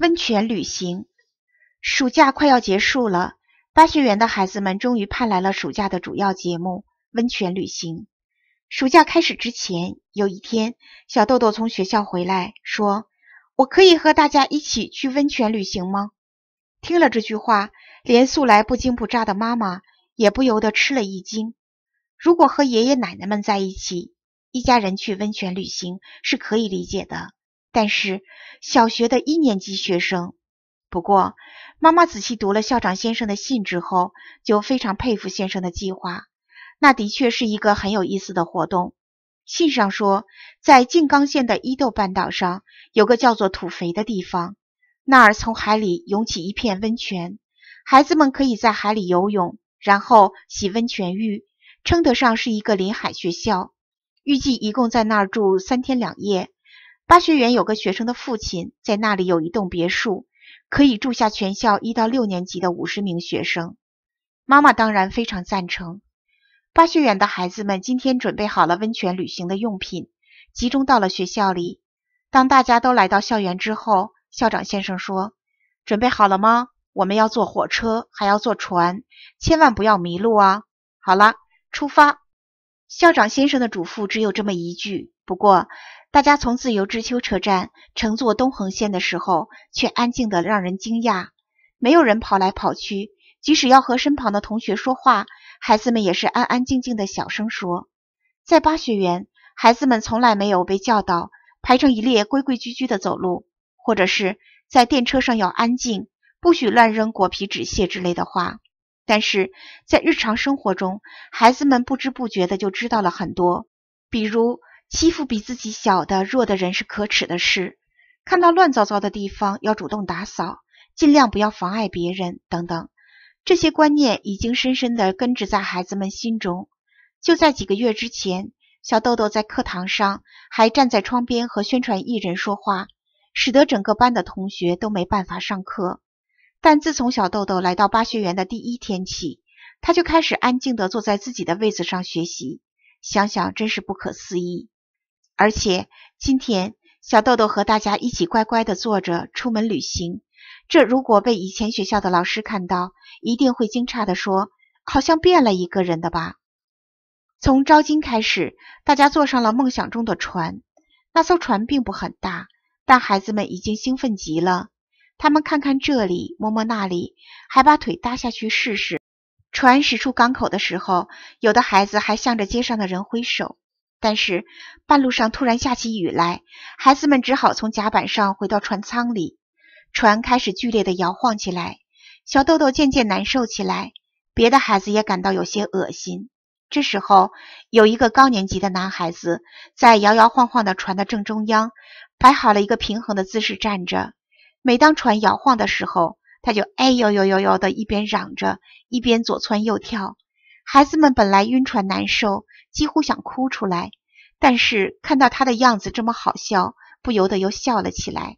温泉旅行，暑假快要结束了，巴学园的孩子们终于盼来了暑假的主要节目——温泉旅行。暑假开始之前，有一天，小豆豆从学校回来，说：“我可以和大家一起去温泉旅行吗？”听了这句话，连素来不惊不乍的妈妈也不由得吃了一惊。如果和爷爷奶奶们在一起，一家人去温泉旅行是可以理解的。但是，小学的一年级学生。不过，妈妈仔细读了校长先生的信之后，就非常佩服先生的计划。那的确是一个很有意思的活动。信上说，在静冈县的伊豆半岛上，有个叫做土肥的地方，那儿从海里涌起一片温泉，孩子们可以在海里游泳，然后洗温泉浴，称得上是一个临海学校。预计一共在那儿住三天两夜。巴学园有个学生的父亲在那里有一栋别墅，可以住下全校一到六年级的五十名学生。妈妈当然非常赞成。巴学园的孩子们今天准备好了温泉旅行的用品，集中到了学校里。当大家都来到校园之后，校长先生说：“准备好了吗？我们要坐火车，还要坐船，千万不要迷路啊！”好了，出发。校长先生的嘱咐只有这么一句，不过。大家从自由之丘车站乘坐东横线的时候，却安静得让人惊讶，没有人跑来跑去。即使要和身旁的同学说话，孩子们也是安安静静的小声说。在巴学园，孩子们从来没有被教导排成一列规规矩矩地走路，或者是在电车上要安静，不许乱扔果皮纸屑之类的话。但是在日常生活中，孩子们不知不觉的就知道了很多，比如。欺负比自己小的弱的人是可耻的事。看到乱糟糟的地方要主动打扫，尽量不要妨碍别人等等。这些观念已经深深地根植在孩子们心中。就在几个月之前，小豆豆在课堂上还站在窗边和宣传艺人说话，使得整个班的同学都没办法上课。但自从小豆豆来到巴学园的第一天起，他就开始安静地坐在自己的位子上学习。想想真是不可思议。而且今天，小豆豆和大家一起乖乖的坐着出门旅行。这如果被以前学校的老师看到，一定会惊诧的说：“好像变了一个人的吧？”从招金开始，大家坐上了梦想中的船。那艘船并不很大，但孩子们已经兴奋极了。他们看看这里，摸摸那里，还把腿搭下去试试。船驶出港口的时候，有的孩子还向着街上的人挥手。但是，半路上突然下起雨来，孩子们只好从甲板上回到船舱里。船开始剧烈的摇晃起来，小豆豆渐渐难受起来，别的孩子也感到有些恶心。这时候，有一个高年级的男孩子在摇摇晃晃的船的正中央摆好了一个平衡的姿势站着。每当船摇晃的时候，他就哎呦呦呦呦的一边嚷着，一边左窜右跳。孩子们本来晕船难受，几乎想哭出来，但是看到他的样子这么好笑，不由得又笑了起来。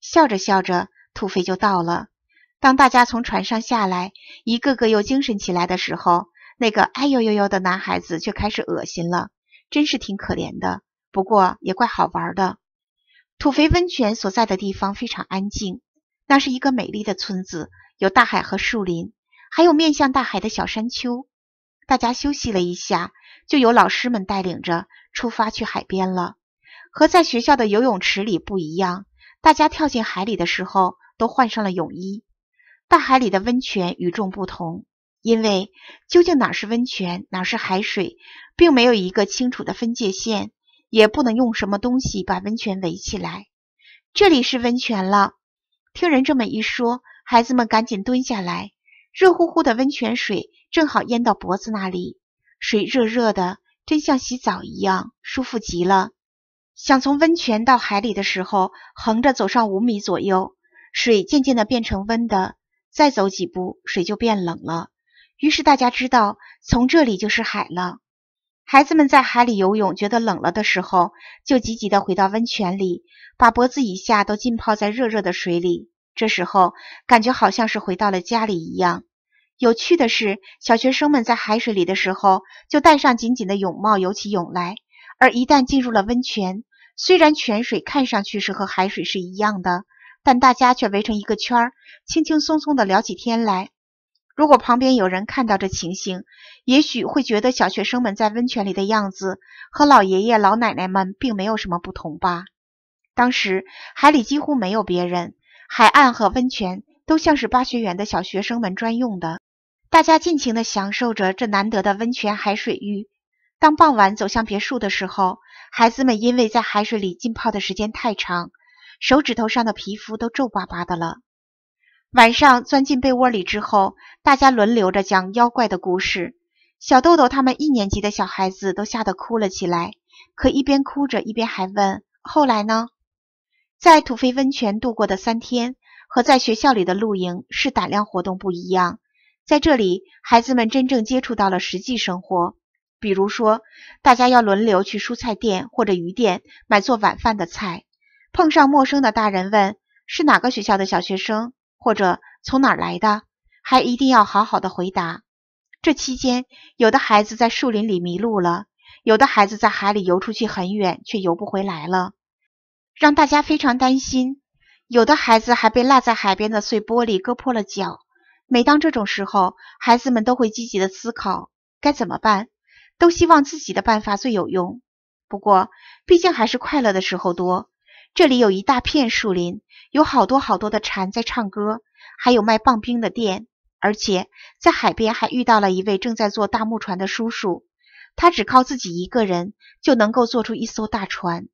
笑着笑着，土肥就到了。当大家从船上下来，一个个又精神起来的时候，那个哎呦呦呦的男孩子却开始恶心了，真是挺可怜的。不过也怪好玩的。土肥温泉所在的地方非常安静，那是一个美丽的村子，有大海和树林，还有面向大海的小山丘。大家休息了一下，就由老师们带领着出发去海边了。和在学校的游泳池里不一样，大家跳进海里的时候都换上了泳衣。大海里的温泉与众不同，因为究竟哪是温泉，哪是海水，并没有一个清楚的分界线，也不能用什么东西把温泉围起来。这里是温泉了。听人这么一说，孩子们赶紧蹲下来，热乎乎的温泉水。正好淹到脖子那里，水热热的，真像洗澡一样，舒服极了。想从温泉到海里的时候，横着走上五米左右，水渐渐的变成温的，再走几步，水就变冷了。于是大家知道，从这里就是海了。孩子们在海里游泳，觉得冷了的时候，就急急的回到温泉里，把脖子以下都浸泡在热热的水里，这时候感觉好像是回到了家里一样。有趣的是，小学生们在海水里的时候，就戴上紧紧的泳帽游起泳来；而一旦进入了温泉，虽然泉水看上去是和海水是一样的，但大家却围成一个圈儿，轻轻松松地聊起天来。如果旁边有人看到这情形，也许会觉得小学生们在温泉里的样子和老爷爷老奶奶们并没有什么不同吧。当时海里几乎没有别人，海岸和温泉都像是巴学园的小学生们专用的。大家尽情地享受着这难得的温泉海水浴。当傍晚走向别墅的时候，孩子们因为在海水里浸泡的时间太长，手指头上的皮肤都皱巴巴的了。晚上钻进被窝里之后，大家轮流着讲妖怪的故事。小豆豆他们一年级的小孩子都吓得哭了起来，可一边哭着一边还问：“后来呢？”在土肥温泉度过的三天和在学校里的露营是胆量活动不一样。在这里，孩子们真正接触到了实际生活。比如说，大家要轮流去蔬菜店或者鱼店买做晚饭的菜，碰上陌生的大人问是哪个学校的小学生，或者从哪儿来的，还一定要好好的回答。这期间，有的孩子在树林里迷路了，有的孩子在海里游出去很远却游不回来了，让大家非常担心。有的孩子还被落在海边的碎玻璃割破了脚。每当这种时候，孩子们都会积极的思考该怎么办，都希望自己的办法最有用。不过，毕竟还是快乐的时候多。这里有一大片树林，有好多好多的蝉在唱歌，还有卖棒冰的店。而且在海边还遇到了一位正在做大木船的叔叔，他只靠自己一个人就能够做出一艘大船。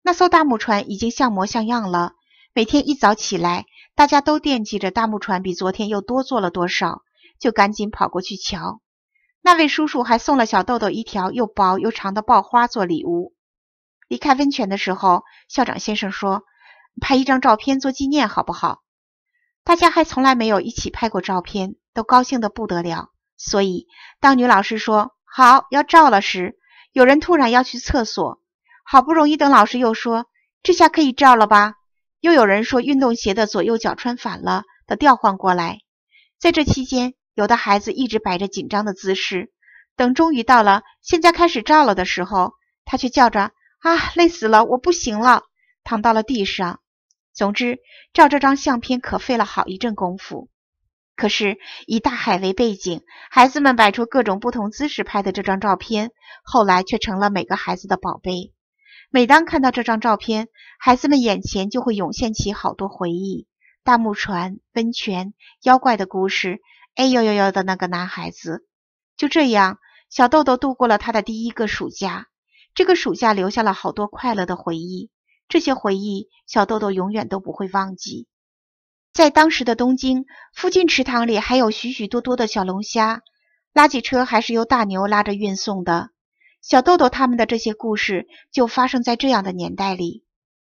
那艘大木船已经像模像样了。每天一早起来，大家都惦记着大木船比昨天又多做了多少，就赶紧跑过去瞧。那位叔叔还送了小豆豆一条又薄又长的爆花做礼物。离开温泉的时候，校长先生说：“拍一张照片做纪念，好不好？”大家还从来没有一起拍过照片，都高兴得不得了。所以当女老师说“好，要照了”时，有人突然要去厕所。好不容易等老师又说：“这下可以照了吧？”又有人说运动鞋的左右脚穿反了，得调换过来。在这期间，有的孩子一直摆着紧张的姿势。等终于到了现在开始照了的时候，他却叫着：“啊，累死了，我不行了！”躺到了地上。总之，照这张相片可费了好一阵功夫。可是以大海为背景，孩子们摆出各种不同姿势拍的这张照片，后来却成了每个孩子的宝贝。每当看到这张照片，孩子们眼前就会涌现起好多回忆：大木船、温泉、妖怪的故事，哎呦呦呦的那个男孩子。就这样，小豆豆度过了他的第一个暑假。这个暑假留下了好多快乐的回忆，这些回忆小豆豆永远都不会忘记。在当时的东京附近池塘里还有许许多多的小龙虾，垃圾车还是由大牛拉着运送的。小豆豆他们的这些故事，就发生在这样的年代里。